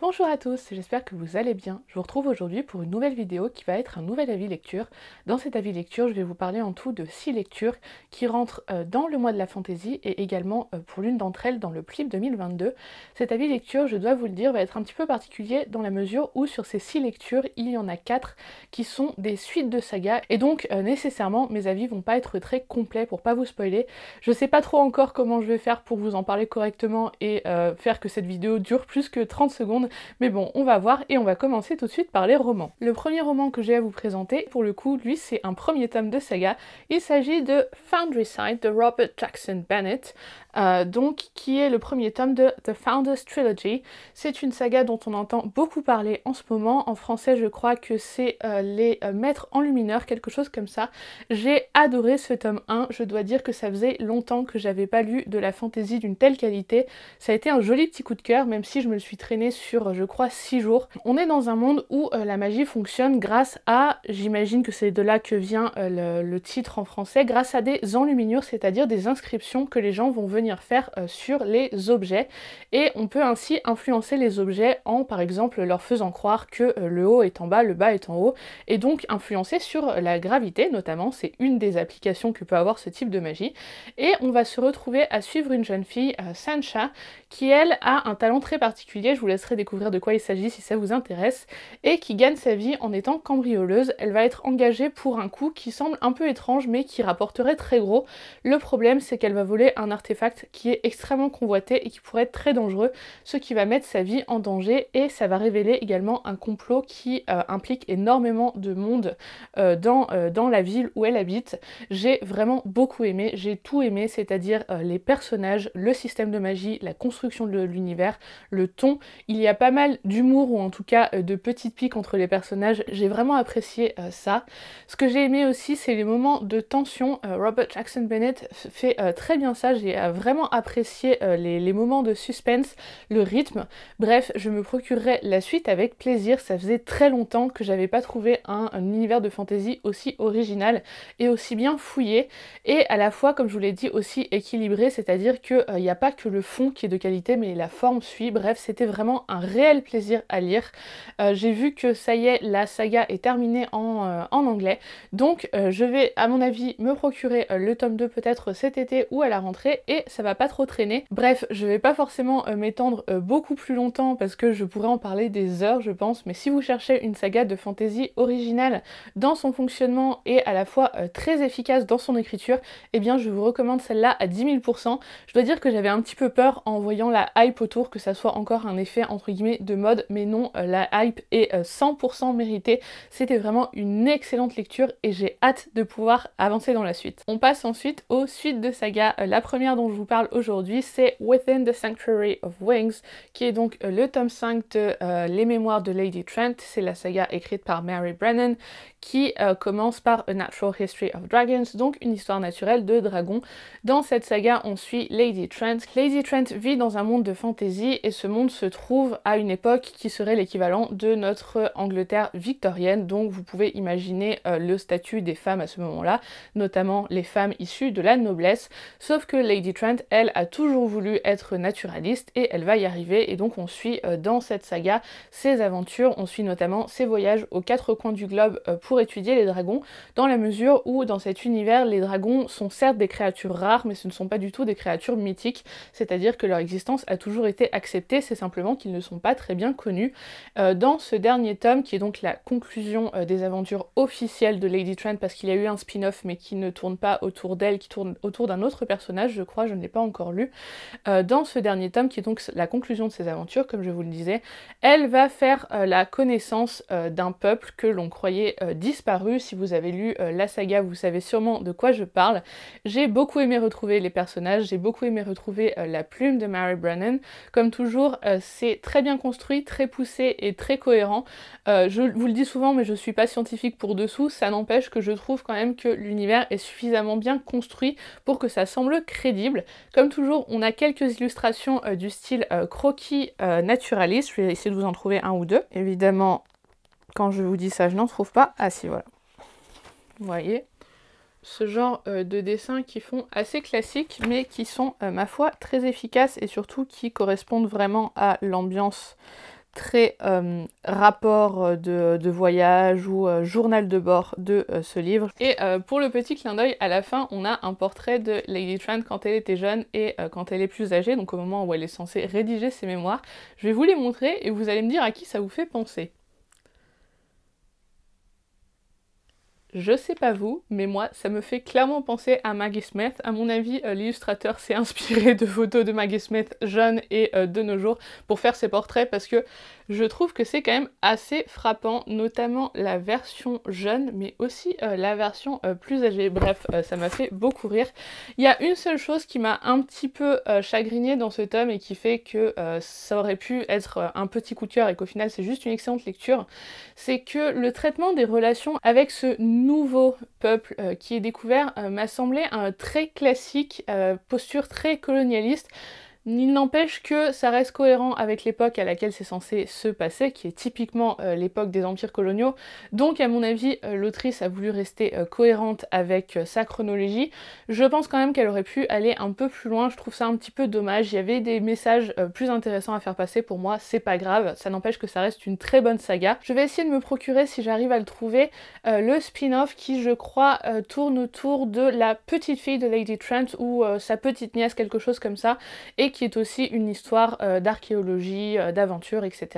Bonjour à tous, j'espère que vous allez bien. Je vous retrouve aujourd'hui pour une nouvelle vidéo qui va être un nouvel avis lecture. Dans cet avis lecture, je vais vous parler en tout de 6 lectures qui rentrent euh, dans le mois de la fantaisie et également euh, pour l'une d'entre elles dans le clip 2022. Cet avis lecture, je dois vous le dire, va être un petit peu particulier dans la mesure où sur ces 6 lectures, il y en a 4 qui sont des suites de sagas et donc euh, nécessairement mes avis vont pas être très complets pour pas vous spoiler. Je sais pas trop encore comment je vais faire pour vous en parler correctement et faire que cette vidéo dure plus que 30 secondes mais bon, on va voir et on va commencer tout de suite par les romans. Le premier roman que j'ai à vous présenter, pour le coup, lui, c'est un premier tome de saga. Il s'agit de Foundry Side de Robert Jackson Bennett, euh, donc qui est le premier tome de The Founders Trilogy. C'est une saga dont on entend beaucoup parler en ce moment. En français, je crois que c'est euh, Les euh, Maîtres en Lumineur, quelque chose comme ça. J'ai adoré ce tome 1. Je dois dire que ça faisait longtemps que j'avais pas lu de la fantaisie d'une telle qualité. Ça a été un joli petit coup de cœur, même si je me le suis traîné sur je crois, 6 jours. On est dans un monde où euh, la magie fonctionne grâce à, j'imagine que c'est de là que vient euh, le, titre en français, grâce à des enluminures, c'est-à-dire des inscriptions que les gens vont venir faire euh, sur les objets. Et on peut ainsi influencer les objets en, par exemple, leur faisant croire que le haut est en bas, le bas est en haut, et donc influencer sur la gravité, notamment, c'est une des applications que peut avoir ce type de magie. Et on va se retrouver à suivre une jeune fille, Sancha, qui elle a un talent très particulier, je vous laisserai découvrir découvrir de quoi il s'agit si ça vous intéresse, et qui gagne sa vie en étant cambrioleuse. Elle va être engagée pour un coup qui semble un peu étrange mais qui rapporterait très gros. Le problème c'est qu'elle va voler un artefact qui est extrêmement convoité et qui pourrait être très dangereux, ce qui va mettre sa vie en danger et ça va révéler également un complot qui euh, implique énormément de monde euh, dans, euh, dans la ville où elle habite. J'ai vraiment beaucoup aimé, j'ai tout aimé, c'est-à-dire les personnages, le système de magie, la construction de l'univers, le ton. Il y a pas mal d'humour ou en tout cas euh, de petites piques entre les personnages. J'ai vraiment apprécié euh, ça. Ce que j'ai aimé aussi, c'est les moments de tension. Euh, Robert Jackson Bennett fait très bien ça. J'ai vraiment apprécié les, moments de suspense, le rythme. Bref, je me procurerai la suite avec plaisir. Ça faisait très longtemps que j'avais pas trouvé un, univers de fantasy aussi original et aussi bien fouillé et à la fois, comme je vous l'ai dit, aussi équilibré, c'est-à-dire qu'il n'y a pas que le fond qui est de qualité, mais la forme suit. Bref, c'était vraiment un réel plaisir à lire. Euh, j'ai vu que ça y est, la saga est terminée en, euh, anglais. Donc euh, je vais, à mon avis, me procurer le tome 2 peut-être cet été ou à la rentrée et ça va pas trop traîner. Bref, je vais pas forcément m'étendre beaucoup plus longtemps parce que je pourrais en parler des heures, je pense. Mais si vous cherchez une saga de fantasy originale dans son fonctionnement et à la fois très efficace dans son écriture, eh bien je vous recommande celle-là à 10 000%. Je dois dire que j'avais un petit peu peur en voyant la hype autour que ça soit encore un effet entre guillemets de mode, mais non, euh, la hype est 100% euh, méritée. C'était vraiment une excellente lecture et j'ai hâte de pouvoir avancer dans la suite. On passe ensuite aux suites de saga. Euh, la première dont je vous parle aujourd'hui, c'est Within the Sanctuary of Wings, qui est donc le tome 5 de Les Mémoires de Lady Trent. C'est la saga écrite par Mary Brennan, qui commence par A Natural History of Dragons, donc une histoire naturelle de dragons. Dans cette saga, on suit Lady Trent. Lady Trent vit dans un monde de fantasy et ce monde se trouve à une époque qui serait l'équivalent de notre Angleterre victorienne. Donc vous pouvez imaginer euh, le statut des femmes à ce moment-là, notamment les femmes issues de la noblesse. Sauf que Lady Trent, elle, a toujours voulu être naturaliste et elle va y arriver. Et donc on suit euh, dans cette saga ses aventures, on suit notamment ses voyages aux quatre coins du globe euh, pour étudier les dragons, dans la mesure où dans cet univers, les dragons sont certes des créatures rares, mais ce ne sont pas du tout des créatures mythiques, c'est-à-dire que leur existence a toujours été acceptée, c'est simplement qu'ils ne sont pas très bien connus. Euh, dans ce dernier tome, qui est donc la conclusion euh, des aventures officielles de Lady Trent, parce qu'il y a eu un spin-off mais qui ne tourne pas autour d'elle, qui tourne autour d'un autre personnage, je crois, je ne l'ai pas encore lu. Euh, dans ce dernier tome, qui est donc la conclusion de ses aventures, comme je vous le disais, elle va faire la connaissance d'un peuple que l'on croyait disparu. Si vous avez lu la saga, vous savez sûrement de quoi je parle. J'ai beaucoup aimé retrouver les personnages, j'ai beaucoup aimé retrouver la plume de Mary Brennan. Comme toujours, c'est très bien construit, très poussé et très cohérent. Euh, je vous le dis souvent, mais je suis pas scientifique pour dessous, ça n'empêche que je trouve quand même que l'univers est suffisamment bien construit pour que ça semble crédible. Comme toujours, on a quelques illustrations euh, du style euh, croquis naturaliste, je vais essayer de vous en trouver un ou deux. Évidemment, quand je vous dis ça, je n'en trouve pas. Ah si, voilà. Vous voyez ce genre euh, de dessins qui font assez classiques mais qui sont euh, ma foi très efficaces et surtout qui correspondent vraiment à l'ambiance très euh, rapport de, voyage ou journal de bord de ce livre. Et pour le petit clin d'œil, à la fin, on a un portrait de Lady Trent quand elle était jeune et quand elle est plus âgée, donc au moment où elle est censée rédiger ses mémoires. Je vais vous les montrer et vous allez me dire à qui ça vous fait penser. Je sais pas vous, mais moi, ça me fait clairement penser à Maggie Smith. À mon avis, euh, l'illustrateur s'est inspiré de photos de Maggie Smith jeune et euh, de nos jours pour faire ses portraits parce que je trouve que c'est quand même assez frappant, notamment la version jeune, mais aussi euh, la version euh, plus âgée. Bref, euh, ça m'a fait beaucoup rire. Il y a une seule chose qui m'a un petit peu chagrinée dans ce tome et qui fait que ça aurait pu être un petit coup de cœur et qu'au final c'est juste une excellente lecture, c'est que le traitement des relations avec ce nouveau peuple qui est découvert m'a semblé un très classique, posture très colonialiste. Il n'empêche que ça reste cohérent avec l'époque à laquelle c'est censé se passer, qui est typiquement euh, l'époque des empires coloniaux. Donc à mon avis, euh, l'autrice a voulu rester euh, cohérente avec sa chronologie. Je pense quand même qu'elle aurait pu aller un peu plus loin, je trouve ça un petit peu dommage. Il y avait des messages plus intéressants à faire passer pour moi, c'est pas grave, ça n'empêche que ça reste une très bonne saga. Je vais essayer de me procurer, si j'arrive à le trouver, le spin-off qui je crois tourne autour de la petite fille de Lady Trent ou sa petite nièce, quelque chose comme ça, et qui qui est aussi une histoire euh, d'archéologie, euh, d'aventure, etc.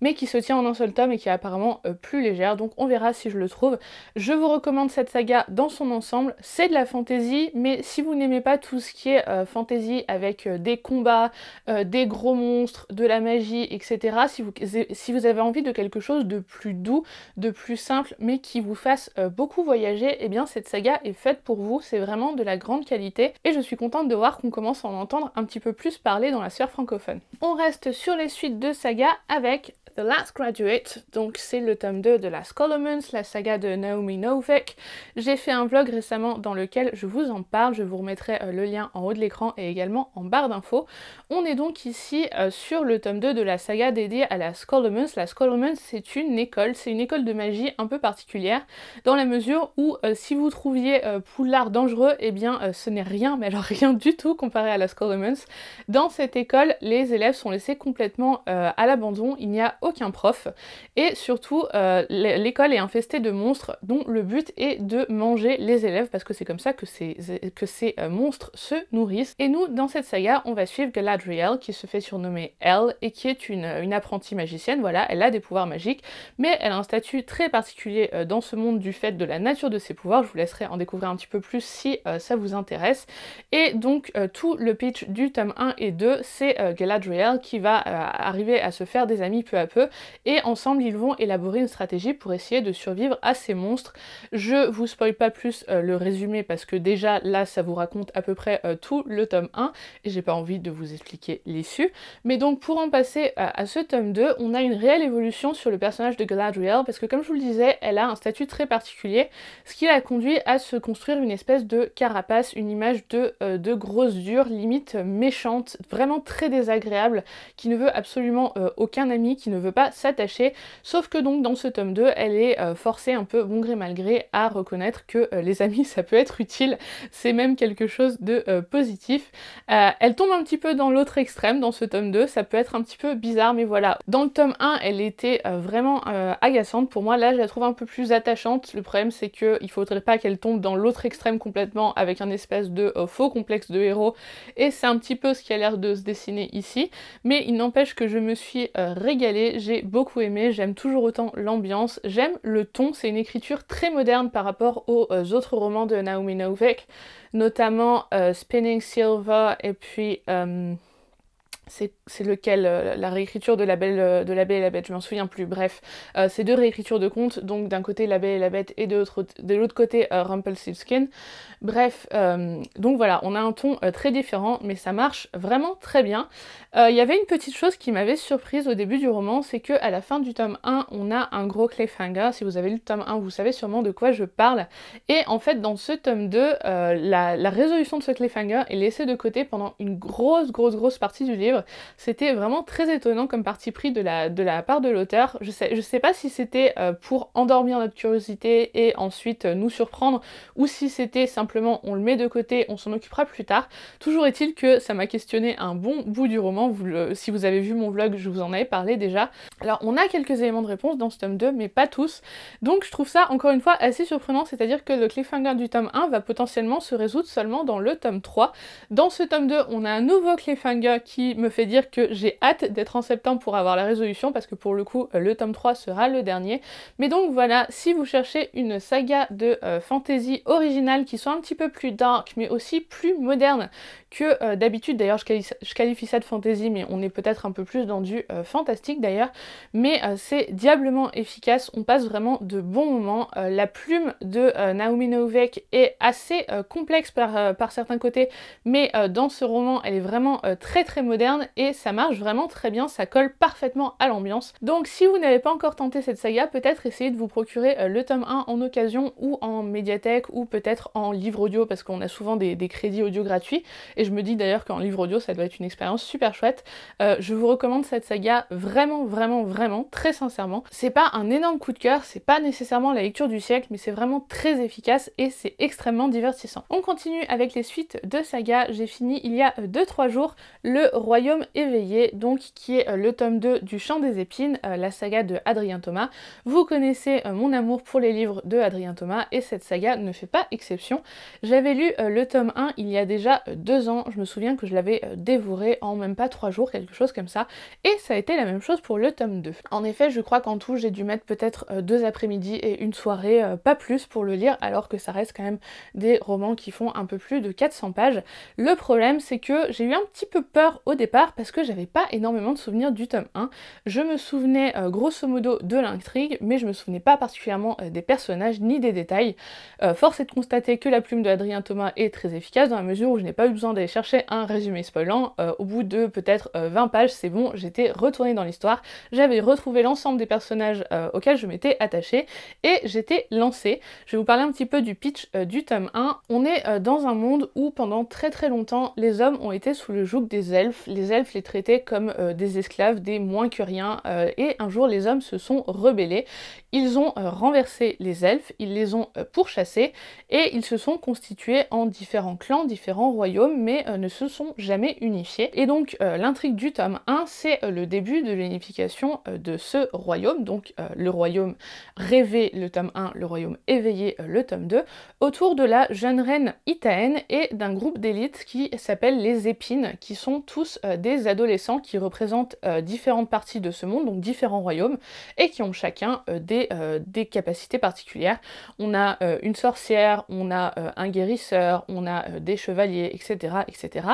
Mais qui se tient en un seul tome et qui est apparemment euh, plus légère, donc on verra si je le trouve. Je vous recommande cette saga dans son ensemble, c'est de la fantasy, mais si vous n'aimez pas tout ce qui est fantasy avec des combats, des gros monstres, de la magie, etc., si vous, si vous avez envie de quelque chose de plus doux, de plus simple, mais qui vous fasse beaucoup voyager, et eh bien cette saga est faite pour vous, c'est vraiment de la grande qualité, et je suis contente de voir qu'on commence à en entendre un petit peu plus parler dans la sphère francophone. On reste sur les suites de saga avec The Last Graduate, donc c'est le tome 2 de la Columns, la saga de Naomi Novik. J'ai fait un vlog récemment dans lequel je vous en parle, je vous remettrai euh, le lien en haut de l'écran et également en barre d'infos. On est donc ici euh, sur le tome 2 de la saga dédiée à la Columns. La Columns c'est une école, c'est une école de magie un peu particulière dans la mesure où euh, si vous trouviez Poulard dangereux, eh bien ce n'est rien, mais alors rien du tout comparé à la Columns. Dans cette école, les élèves sont laissés complètement à l'abandon, il n'y a prof. Et surtout, euh, l'école est infestée de monstres dont le but est de manger les élèves parce que c'est comme ça que ces, que ces euh, monstres se nourrissent. Et nous, dans cette saga, on va suivre Galadriel qui se fait surnommer Elle et qui est une, une apprentie magicienne. Voilà, elle a des pouvoirs magiques, mais elle a un statut très particulier euh, dans ce monde du fait de la nature de ses pouvoirs. Je vous laisserai en découvrir un petit peu plus si ça vous intéresse. Et donc, tout le pitch du tome 1 et 2, c'est Galadriel qui va arriver à se faire des amis peu à peu, et ensemble ils vont élaborer une stratégie pour essayer de survivre à ces monstres. Je vous spoil pas plus euh, le résumé parce que déjà là ça vous raconte à peu près euh, tout le tome 1 et j'ai pas envie de vous expliquer l'issue. Mais donc pour en passer euh, à, ce tome 2, on a une réelle évolution sur le personnage de Galadriel parce que comme je vous le disais, elle a un statut très particulier, ce qui la conduit à se construire une espèce de carapace, une image de, de grosse dure, limite méchante, vraiment très désagréable, qui ne veut absolument aucun ami, qui ne ne veut pas s'attacher. Sauf que donc dans ce tome 2, elle est euh, forcée un peu bon gré mal à reconnaître que euh, les amis ça peut être utile, c'est même quelque chose de euh, positif. elle tombe un petit peu dans l'autre extrême dans ce tome 2, ça peut être un petit peu bizarre mais voilà. Dans le tome 1, elle était vraiment agaçante pour moi, là je la trouve un peu plus attachante. Le problème c'est que il faudrait pas qu'elle tombe dans l'autre extrême complètement avec un espèce de faux complexe de héros et c'est un petit peu ce qui a l'air de se dessiner ici, mais il n'empêche que je me suis régalée j'ai beaucoup aimé, j'aime toujours autant l'ambiance, j'aime le ton, c'est une écriture très moderne par rapport aux euh, autres romans de Naomi Novik, notamment euh, Spinning Silver et puis... Euh, c'est lequel euh, la réécriture de la belle euh, de la et la bête je m'en souviens plus bref euh, c'est deux réécritures de contes donc d'un côté la belle et la bête et de l'autre côté Rumpelstiltskin bref donc voilà on a un ton très différent mais ça marche vraiment très bien il y avait une petite chose qui m'avait surprise au début du roman c'est que à la fin du tome 1 on a un gros cliffhanger si vous avez lu le tome 1 vous savez sûrement de quoi je parle et en fait dans ce tome 2 la, la résolution de ce cliffhanger est laissée de côté pendant une grosse grosse grosse partie du livre c'était vraiment très étonnant comme parti pris de la, de la part de l'auteur. Je sais, je sais pas si c'était euh, pour endormir notre curiosité et ensuite euh, nous surprendre, ou si c'était simplement on le met de côté, on s'en occupera plus tard. Toujours est-il que ça m'a questionné un bon bout du roman. si vous avez vu mon vlog, je vous en avais parlé déjà. Alors on a quelques éléments de réponse dans ce tome 2, mais pas tous. Donc je trouve ça encore une fois assez surprenant, c'est-à-dire que le cliffhanger du tome 1 va potentiellement se résoudre seulement dans le tome 3. Dans ce tome 2, on a un nouveau cliffhanger qui me fait dire que j'ai hâte d'être en septembre pour avoir la résolution parce que pour le coup euh, le tome 3 sera le dernier. Mais donc voilà, si vous cherchez une saga de euh, fantasy originale qui soit un petit peu plus dark mais aussi plus moderne que euh, d'habitude, d'ailleurs je, qualifie ça de fantasy mais on est peut-être un peu plus dans du fantastique d'ailleurs, mais c'est diablement efficace, on passe vraiment de bons moments. la plume de Naomi Novek est assez complexe par certains côtés mais dans ce roman elle est vraiment très très moderne et ça marche vraiment très bien, ça colle parfaitement à l'ambiance. Donc si vous n'avez pas encore tenté cette saga, peut-être essayez de vous procurer euh, le tome 1 en occasion ou en médiathèque ou peut-être en livre audio parce qu'on a souvent des, crédits audio gratuits et je me dis d'ailleurs qu'en livre audio ça doit être une expérience super chouette. Euh, je vous recommande cette saga vraiment vraiment vraiment très sincèrement. C'est pas un énorme coup de cœur, c'est pas nécessairement la lecture du siècle mais c'est vraiment très efficace et c'est extrêmement divertissant. On continue avec les suites de saga, j'ai fini il y a 2-3 euh, jours le Royaume éveillé, donc qui est euh, le tome 2 du Chant des épines, euh, la saga de Adrien Thomas. Vous connaissez euh, mon amour pour les livres de Adrien Thomas et cette saga ne fait pas exception. J'avais lu le tome 1 il y a déjà deux ans, je me souviens que je l'avais dévoré en même pas trois jours, quelque chose comme ça, et ça a été la même chose pour le tome 2. En effet, je crois qu'en tout, j'ai dû mettre peut-être deux après-midi et une soirée, pas plus, pour le lire, alors que ça reste quand même des romans qui font un peu plus de 400 pages. Le problème, c'est que j'ai eu un petit peu peur au départ parce que j'avais pas énormément de souvenirs du tome 1. Je me souvenais euh, grosso modo de l'intrigue, mais je me souvenais pas particulièrement euh, des personnages ni des détails. Euh, force est de constater que la plume de Adrien Thomas est très efficace dans la mesure où je n'ai pas eu besoin d'aller chercher un résumé spoilant. au bout de peut-être 20 pages, c'est bon, j'étais retournée dans l'histoire, j'avais retrouvé l'ensemble des personnages auxquels je m'étais attachée et j'étais lancée. Je vais vous parler un petit peu du pitch du tome 1. On est dans un monde où pendant très très longtemps, les hommes ont été sous le joug des elfes, les elfes les traitaient comme euh, des esclaves, des moins que rien, euh, et un jour les hommes se sont rebellés. Ils ont euh, renversé les elfes, ils les ont pourchassés, et ils se sont constitués en différents clans, différents royaumes, mais ne se sont jamais unifiés. Et donc l'intrigue du tome 1, c'est le début de l'unification de ce royaume, donc le royaume rêvé, le tome 1, le royaume éveillé, le tome 2, autour de la jeune reine Itaen et d'un groupe d'élite qui s'appelle les Épines, qui sont tous euh, des adolescents qui représentent euh, différentes parties de ce monde, donc différents royaumes, et qui ont chacun euh, des, des, capacités particulières. On a une sorcière, on a un guérisseur, on a des chevaliers, etc., etc.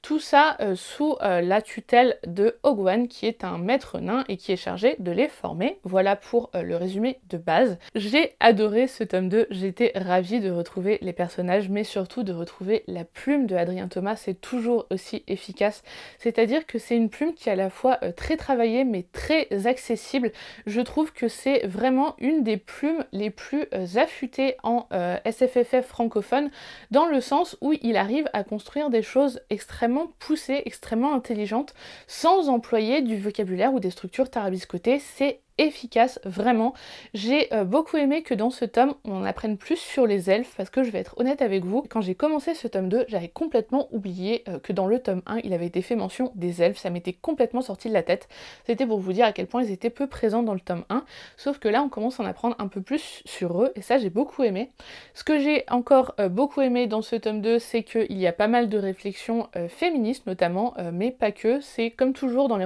Tout ça sous la tutelle de Ogwan, qui est un maître nain et qui est chargé de les former. Voilà pour le résumé de base. J'ai adoré ce tome 2, j'étais ravie de retrouver les personnages, mais surtout de retrouver la plume de Adrien Thomas. C'est toujours aussi efficace, c'est-à-dire que c'est une plume qui est à la fois euh, très travaillée mais très accessible. Je trouve que c'est vraiment une des plumes les plus euh, affûtées en euh, SFFF francophone dans le sens où il arrive à construire des choses extrêmement poussées, extrêmement intelligentes sans employer du vocabulaire ou des structures tarabiscotées. C'est efficace, vraiment. J'ai euh, beaucoup aimé que dans ce tome, on apprenne plus sur les elfes, parce que je vais être honnête avec vous, quand j'ai commencé ce tome 2, j'avais complètement oublié euh, que dans le tome 1, il avait été fait mention des elfes, ça m'était complètement sorti de la tête. C'était pour vous dire à quel point ils étaient peu présents dans le tome 1, sauf que là, on commence à en apprendre un peu plus sur eux, et ça, j'ai beaucoup aimé. Ce que j'ai encore euh, beaucoup aimé dans ce tome 2, c'est qu'il y a pas mal de réflexions féministes, notamment, mais pas que. C'est comme toujours dans les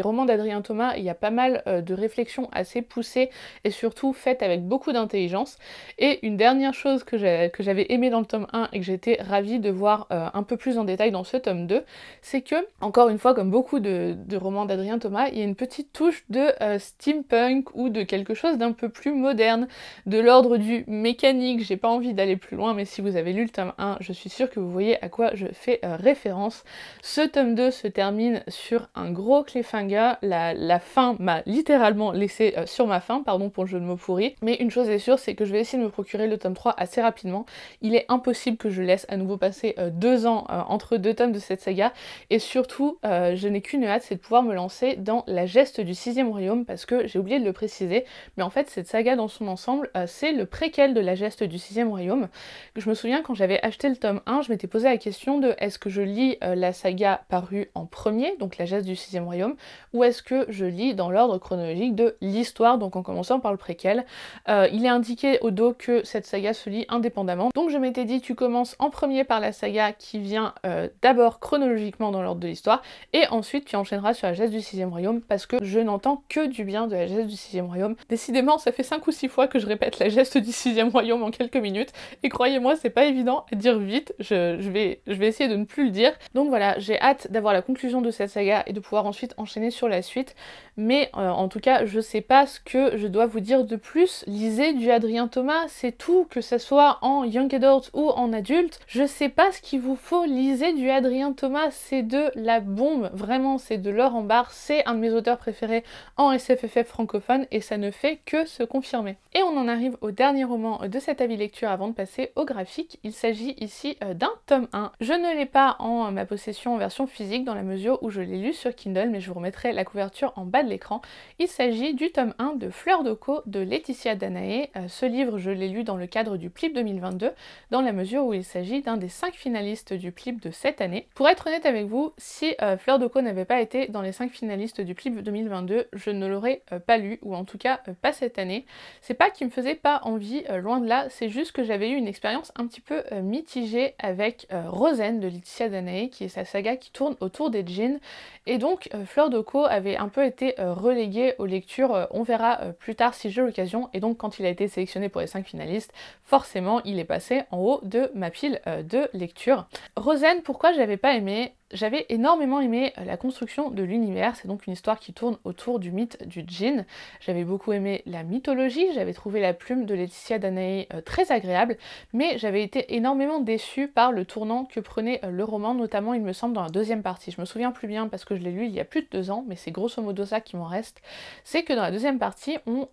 romans d'Adrien Thomas, il y a pas mal de réflexions assez poussée et surtout faite avec beaucoup d'intelligence. Et une dernière chose que j'avais aimé dans le tome 1 et que j'étais ravie de voir euh, un peu plus en détail dans ce tome 2, c'est que, encore une fois, comme beaucoup de, romans d'Adrien Thomas, il y a une petite touche de euh, steampunk ou de quelque chose d'un peu plus moderne, de l'ordre du mécanique. J'ai pas envie d'aller plus loin, mais si vous avez lu le tome 1, je suis sûre que vous voyez à quoi je fais euh, référence. Ce tome 2 se termine sur un gros cliffhanger. la fin m'a littéralement laissé euh, sur ma faim, pardon pour le jeu de mots Mais une chose est sûre, c'est que je vais essayer de me procurer le tome 3 assez rapidement. Il est impossible que je laisse à nouveau passer euh, deux ans euh, entre deux tomes de cette saga. Et surtout, je n'ai qu'une hâte, c'est de pouvoir me lancer dans la geste du sixième royaume, parce que j'ai oublié de le préciser, mais en fait cette saga dans son ensemble, c'est le préquel de la geste du sixième royaume. Je me souviens quand j'avais acheté le tome 1, je m'étais posé la question de est-ce que je lis la saga parue en premier, donc la geste du sixième royaume, ou est-ce que je lis dans l'ordre chronologique de l'histoire, donc en commençant par le préquel. Euh, il est indiqué au dos que cette saga se lit indépendamment. Donc je m'étais dit, tu commences en premier par la saga qui vient euh, d'abord chronologiquement dans l'ordre de l'histoire, et ensuite tu enchaîneras sur la geste du sixième royaume, parce que je n'entends que du bien de la geste du sixième royaume. Décidément, ça fait 5 ou 6 fois que je répète la geste du sixième royaume en quelques minutes, et croyez-moi, c'est pas évident à dire vite, je, vais, je vais essayer de ne plus le dire. Donc voilà, j'ai hâte d'avoir la conclusion de cette saga et de pouvoir ensuite enchaîner sur la suite, mais euh, en tout cas, je sais pas ce que je dois vous dire de plus. Lisez du Adrien Thomas, c'est tout, que ce soit en young adult ou en adulte. Je sais pas ce qu'il vous faut. Lisez du Adrien Thomas, c'est de la bombe. Vraiment, c'est de l'or en barre. C'est un de mes auteurs préférés en SFFF francophone et ça ne fait que se confirmer. Et on en arrive au dernier roman de cet avis lecture avant de passer au graphique. Il s'agit ici euh, d'un tome 1. Je ne l'ai pas en ma possession en version physique dans la mesure où je l'ai lu sur Kindle, mais je vous remettrai la couverture en bas de l'écran. Il s'agit du tome 1 de Fleur de Co de Laetitia Danae. Euh, ce livre, je l'ai lu dans le cadre du clip 2022, dans la mesure où il s'agit d'un des cinq finalistes du clip de cette année. Pour être honnête avec vous, si euh, Fleur de Co n'avait pas été dans les cinq finalistes du clip 2022, je ne l'aurais euh, pas lu, ou en tout cas pas cette année. C'est pas qu'il me faisait pas envie, loin de là, c'est juste que j'avais eu une expérience un petit peu mitigée avec Rosen de Laetitia Danae, qui est sa saga qui tourne autour des jeans. et donc Fleur de Co avait un peu été reléguée au euh, on verra euh, plus tard si j'ai l'occasion. Et donc quand il a été sélectionné pour les 5 finalistes, forcément il est passé en haut de ma pile euh, de lecture. Rosen, pourquoi j'avais pas aimé j'avais énormément aimé euh, la construction de l'univers, c'est donc une histoire qui tourne autour du mythe du djinn. J'avais beaucoup aimé la mythologie, j'avais trouvé la plume de Laetitia Danae euh, très agréable, mais j'avais été énormément déçue par le tournant que prenait euh, le roman, notamment il me semble dans la deuxième partie. Je me souviens plus bien parce que je l'ai lu il y a plus de deux ans, mais c'est grosso modo ça qui m'en reste. C'est que dans la deuxième partie, on,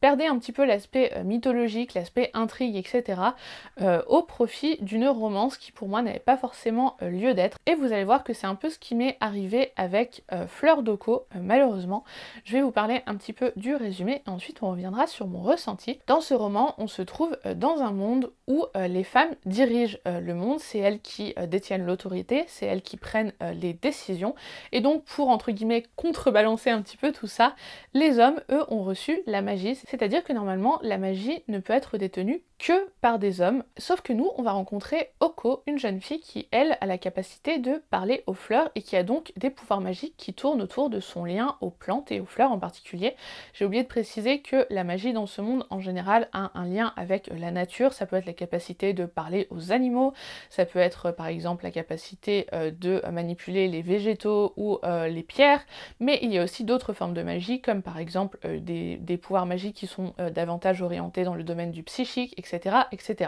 perdait un petit peu l'aspect mythologique, l'aspect intrigue, etc., au profit d'une romance qui pour moi n'avait pas forcément lieu d'être. Et vous allez voir que c'est un peu ce qui m'est arrivé avec euh, Fleur d'Oco, euh, malheureusement. Je vais vous parler un petit peu du résumé et ensuite on reviendra sur mon ressenti. Dans ce roman, on se trouve euh, dans un monde où les femmes dirigent le monde, c'est elles qui détiennent l'autorité, c'est elles qui prennent les décisions. Et donc pour entre guillemets contrebalancer un petit peu tout ça, les hommes, eux, ont reçu la magie, c'est-à-dire que normalement la magie ne peut être détenue que par des hommes, sauf que nous, on va rencontrer Oko, une jeune fille qui, elle, a la capacité de parler aux fleurs et qui a donc des pouvoirs magiques qui tournent autour de son lien aux plantes et aux fleurs en particulier. J'ai oublié de préciser que la magie dans ce monde, en général, a un lien avec la nature. Ça peut être la capacité de parler aux animaux, ça peut être, euh, par exemple, la capacité euh, de manipuler les végétaux ou euh, les pierres, mais il y a aussi d'autres formes de magie, comme par exemple des, des, pouvoirs magiques qui sont davantage orientés dans le domaine du psychique, etc etc.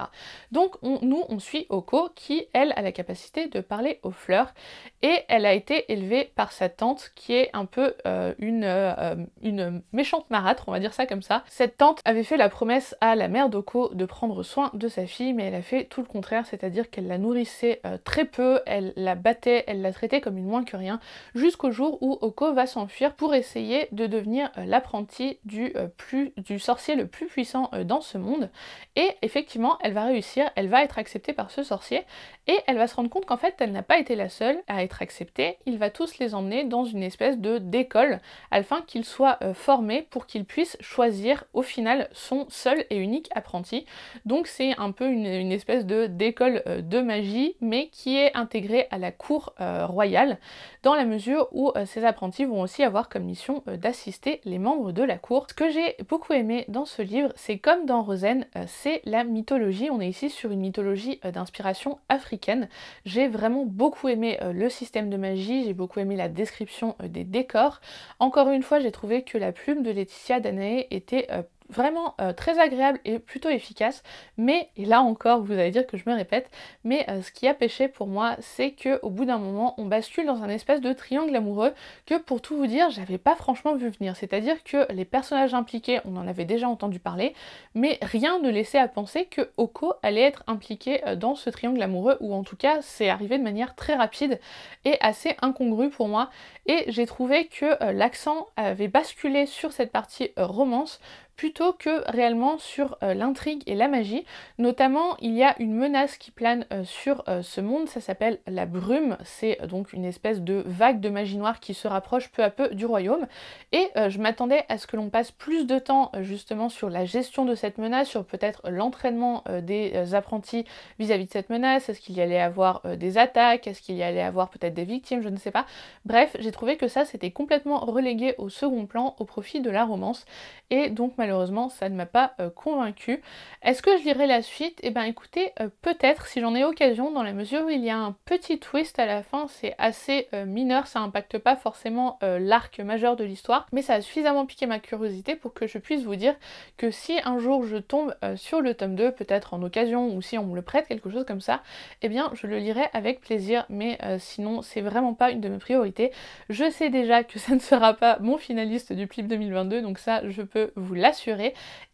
Donc nous, on suit Oko qui, elle, a la capacité de parler aux fleurs et elle a été élevée par sa tante qui est un peu euh, une, euh, une méchante marâtre, on va dire ça comme ça. Cette tante avait fait la promesse à la mère d'Oko de prendre soin de sa fille, mais elle a fait tout le contraire, c'est-à-dire qu'elle la nourrissait euh, très peu, elle la battait, elle la traitait comme une moins que rien, jusqu'au jour où Oko va s'enfuir pour essayer de devenir l'apprenti du, plus, du sorcier le plus puissant dans ce monde. Et effectivement, elle va réussir, elle va être acceptée par ce sorcier, et elle va se rendre compte qu'en fait, elle n'a pas été la seule à être acceptée. Il va tous les emmener dans une espèce de d'école, afin qu'ils soient euh, formés pour qu'ils puissent choisir au final son seul et unique apprenti. Donc c'est un peu une, espèce de d'école euh, de magie, mais qui est intégrée à la cour euh, royale, dans la mesure où ces apprentis vont aussi avoir comme mission d'assister les membres de la cour. Ce que j'ai beaucoup aimé dans ce livre, c'est comme dans Rosen, c'est la mythologie. On est ici sur une mythologie euh, d'inspiration africaine. J'ai vraiment beaucoup aimé euh, le système de magie, j'ai beaucoup aimé la description euh, des décors. Encore une fois, j'ai trouvé que la plume de Laetitia Danae était vraiment euh, très agréable et plutôt efficace. Mais, et là encore, vous allez dire que je me répète, mais euh, ce qui a pêché pour moi, c'est que au bout d'un moment, on bascule dans un espèce de triangle amoureux que, pour tout vous dire, j'avais pas franchement vu venir. C'est-à-dire que les personnages impliqués, on en avait déjà entendu parler, mais rien ne laissait à penser que Oko allait être impliqué euh, dans ce triangle amoureux, ou en tout cas, c'est arrivé de manière très rapide et assez incongrue pour moi. Et j'ai trouvé que l'accent avait basculé sur cette partie romance plutôt que réellement sur euh, l'intrigue et la magie. Notamment, il y a une menace qui plane euh, sur euh, ce monde, ça s'appelle la brume, c'est donc une espèce de vague de magie noire qui se rapproche peu à peu du royaume. Et je m'attendais à ce que l'on passe plus de temps justement sur la gestion de cette menace, sur peut-être l'entraînement des apprentis vis-à-vis de cette menace, est-ce qu'il y allait avoir des attaques, est-ce qu'il y allait avoir peut-être des victimes, je ne sais pas. Bref, j'ai trouvé que ça c'était complètement relégué au second plan au profit de la romance. Et donc malheureusement, malheureusement ça ne m'a pas euh, convaincu. Est-ce que je lirai la suite Eh bien écoutez, euh, peut-être si j'en ai occasion, dans la mesure où il y a un petit twist à la fin, c'est assez euh, mineur, ça n'impacte pas forcément l'arc majeur de l'histoire, mais ça a suffisamment piqué ma curiosité pour que je puisse vous dire que si un jour je tombe sur le tome 2, peut-être en occasion ou si on me le prête, quelque chose comme ça, eh bien je le lirai avec plaisir, mais sinon c'est vraiment pas une de mes priorités. Je sais déjà que ça ne sera pas mon finaliste du clip 2022, donc ça je peux vous l'assurer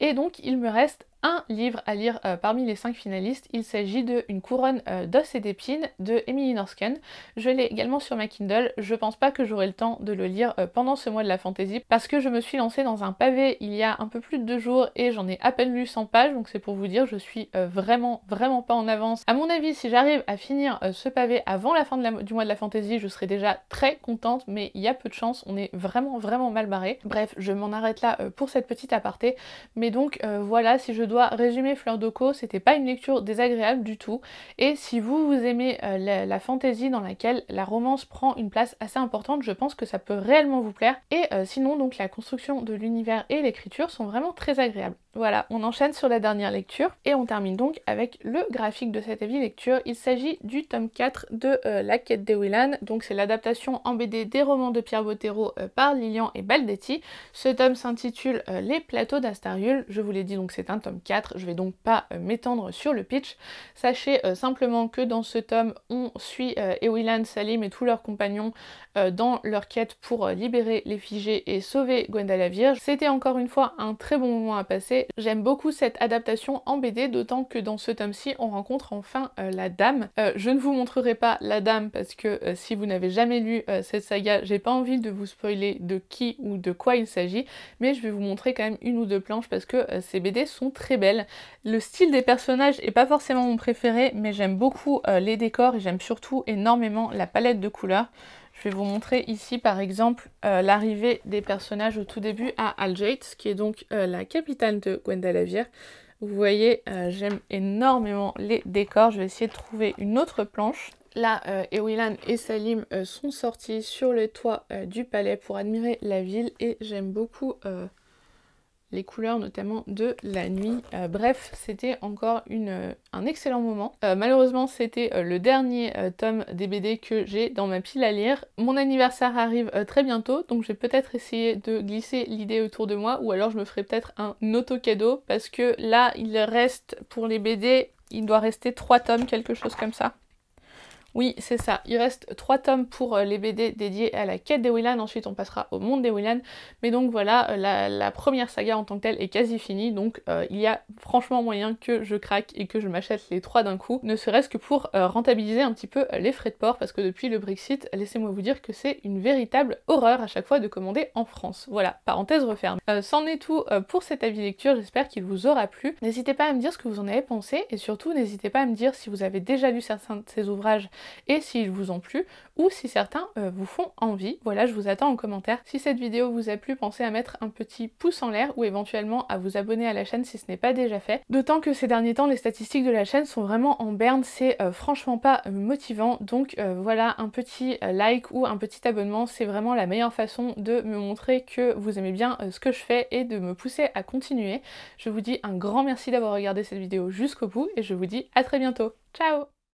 et donc il me reste livre à lire euh, parmi les cinq finalistes. Il s'agit de Une couronne euh, d'os et d'épines de Emily Norsken. Je l'ai également sur ma Kindle. Je pense pas que j'aurai le temps de le lire euh, pendant ce mois de la fantaisie parce que je me suis lancée dans un pavé il y a un peu plus de deux jours et j'en ai à peine lu 100 pages. Donc c'est pour vous dire, je suis vraiment, vraiment pas en avance. À mon avis, si j'arrive à finir ce pavé avant la fin du mois de la fantaisie, je serai déjà très contente, mais il y a peu de chance. On est vraiment, vraiment mal barré. Bref, je m'en arrête là pour cette petite aparté. Mais donc voilà, si je dois résumer Fleur de c'était pas une lecture désagréable du tout. Et si vous, vous aimez euh, la, fantaisie dans laquelle la romance prend une place assez importante, je pense que ça peut réellement vous plaire. Et euh, sinon, donc la construction de l'univers et l'écriture sont vraiment très agréables. Voilà, on enchaîne sur la dernière lecture et on termine donc avec le graphique de cette avis lecture. Il s'agit du tome 4 de euh, La quête des Willan. Donc c'est l'adaptation en BD des romans de Pierre Bottero par Lilian et Baldetti. Ce tome s'intitule Les plateaux d'Astariul. Je vous l'ai dit, donc c'est un tome je vais donc pas euh, m'étendre sur le pitch. Sachez euh, simplement que dans ce tome, on suit euh, Ewilan, Salim et tous leurs compagnons dans leur quête pour libérer les figés et sauver Gwenda Vierge. C'était encore une fois un très bon moment à passer. J'aime beaucoup cette adaptation en BD, d'autant que dans ce tome-ci, on rencontre enfin la dame. je ne vous montrerai pas la dame parce que si vous n'avez jamais lu cette saga, j'ai pas envie de vous spoiler de qui ou de quoi il s'agit, mais je vais vous montrer quand même une ou deux planches parce que ces BD sont très belle. Le style des personnages est pas forcément mon préféré, mais j'aime beaucoup euh, les décors et j'aime surtout énormément la palette de couleurs. Je vais vous montrer ici par exemple euh, l'arrivée des personnages au tout début à ce qui est donc euh, la capitale de Gwendalavir. Vous voyez, j'aime énormément les décors. Je vais essayer de trouver une autre planche. Là, et Salim sont sortis sur le toit du palais pour admirer la ville et j'aime beaucoup les couleurs notamment de la nuit. Euh, bref, c'était encore une, euh, un excellent moment. Euh, malheureusement, c'était le dernier tome des BD que j'ai dans ma pile à lire. Mon anniversaire arrive très bientôt, donc je vais peut-être essayer de glisser l'idée autour de moi, ou alors je me ferai peut-être un auto-cadeau, parce que là, il reste pour les BD, il doit rester trois tomes, quelque chose comme ça. Oui, c'est ça. Il reste trois tomes pour euh, les BD dédiés à la quête des Willan. Ensuite, on passera au monde des Willan. Mais donc voilà, euh, la, première saga en tant que telle est quasi finie. Donc euh, il y a franchement moyen que je craque et que je m'achète les trois d'un coup, ne serait-ce que pour rentabiliser un petit peu les frais de port. Parce que depuis le Brexit, laissez-moi vous dire que c'est une véritable horreur à chaque fois de commander en France. Voilà, parenthèse referme. C'en est tout pour cet avis lecture. J'espère qu'il vous aura plu. N'hésitez pas à me dire ce que vous en avez pensé et surtout n'hésitez pas à me dire si vous avez déjà lu certains de ces ouvrages et s'ils vous ont plu ou si certains euh, vous font envie. Voilà, je vous attends en commentaire. Si cette vidéo vous a plu, pensez à mettre un petit pouce en l'air ou éventuellement à vous abonner à la chaîne si ce n'est pas déjà fait. D'autant que ces derniers temps, les statistiques de la chaîne sont vraiment en berne, c'est euh, franchement pas euh, motivant. Donc voilà, un petit like ou un petit abonnement, c'est vraiment la meilleure façon de me montrer que vous aimez bien ce que je fais et de me pousser à continuer. Je vous dis un grand merci d'avoir regardé cette vidéo jusqu'au bout et je vous dis à très bientôt. Ciao